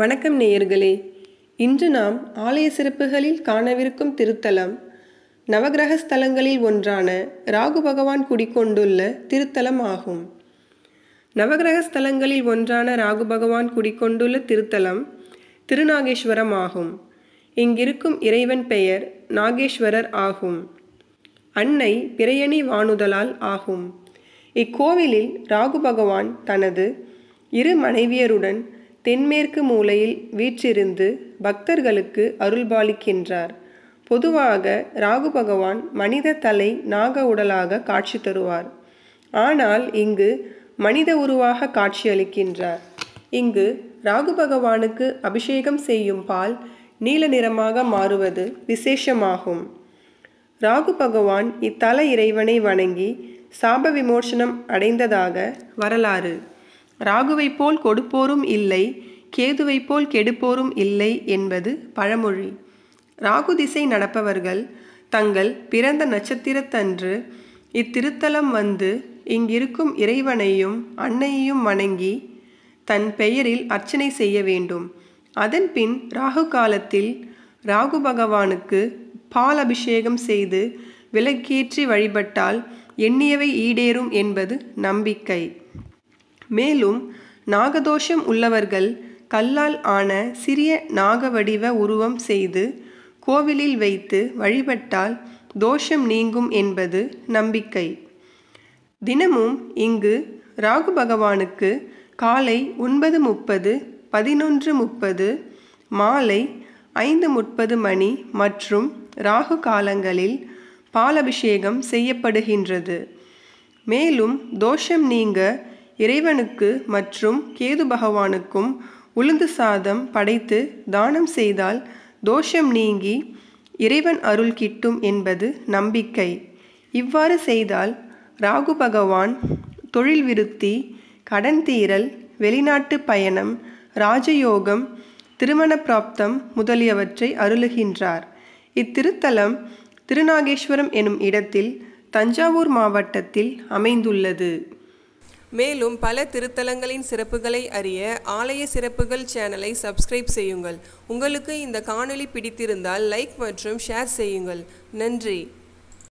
வணக்கம் நேயர்களே இன்று நாம் ஆலய சிறப்புகளில் காணவிருக்கும் திருத்தலம் நவகிரகஸ்தலங்களில் ஸ்தலங்களில் ஒன்றான ராகு பகவான் குடிக்கொண்டுள்ள திருத்தலம் ஆகும் நவகிரகஸ்தலங்களில் ஸ்தலங்களில் ஒன்றான ராகு பகவான் குடிக்கொண்டுள்ள திருத்தலம் திருநாகேஸ்வரம் ஆகும் இங்கிருக்கும் இறைவன் பெயர் நாகேஸ்வரர் ஆகும் அன்னை பிரயணி வானுதலால் ஆகும் இக்கோவிலில் ராகு பகவான் தனது இரு மனைவியருடன் தென்மேற்கு மூலையில் வீற்றிருந்து பக்தர்களுக்கு அருள்பாலிக்கின்றார் பொதுவாக ராகு பகவான் மனித தலை நாக உடலாக காட்சி தருவார் ஆனால் இங்கு மனித உருவாக காட்சியளிக்கின்றார் இங்கு ராகு பகவானுக்கு அபிஷேகம் செய்யும் பால் நீல நிறமாக மாறுவது விசேஷமாகும் ராகு பகவான் இத்தல இறைவனை வணங்கி சாப விமோசனம் அடைந்ததாக வரலாறு ராகுவைப் போல் கொடுப்போரும் இல்லை கேதுவைப் போல் கெடுப்போரும் இல்லை என்பது பழமொழி ராகு திசை நடப்பவர்கள் தங்கள் பிறந்த நட்சத்திரத்தன்று இத்திருத்தலம் வந்து இங்கிருக்கும் இறைவனையும் அன்னையையும் வணங்கி தன் பெயரில் அர்ச்சனை செய்ய வேண்டும் அதன்பின் ராகு காலத்தில் ராகு பகவானுக்கு பால் அபிஷேகம் செய்து விளக்கேற்றி வழிபட்டால் எண்ணியவை ஈடேறும் என்பது நம்பிக்கை மேலும் நாகதோஷம் உள்ளவர்கள் கல்லால் ஆன சிறிய நாகவடிவ உருவம் செய்து கோவிலில் வைத்து வழிபட்டால் தோஷம் நீங்கும் என்பது நம்பிக்கை தினமும் இங்கு ராகு பகவானுக்கு காலை ஒன்பது முப்பது பதினொன்று முப்பது மாலை ஐந்து முப்பது மணி மற்றும் ராகு காலங்களில் பாலபிஷேகம் செய்யப்படுகின்றது மேலும் தோஷம் நீங்க இறைவனுக்கு மற்றும் கேது பகவானுக்கும் உளுந்து சாதம் படைத்து தானம் செய்தால் தோஷம் நீங்கி இறைவன் அருள் கிட்டும் என்பது நம்பிக்கை இவ்வாறு செய்தால் ராகு பகவான் தொழில் விருத்தி கடன் தீரல் வெளிநாட்டு பயணம் ராஜயோகம் திருமண பிராப்தம் முதலியவற்றை அருளுகின்றார் இத்திருத்தலம் திருநாகேஸ்வரம் எனும் இடத்தில் தஞ்சாவூர் மாவட்டத்தில் அமைந்துள்ளது மேலும் பல திருத்தலங்களின் சிறப்புகளை அறிய ஆலய சிறப்புகள் சேனலை சப்ஸ்கிரைப் செய்யுங்கள் உங்களுக்கு இந்த காணொளி பிடித்திருந்தால் லைக் மற்றும் ஷேர் செய்யுங்கள் நன்றி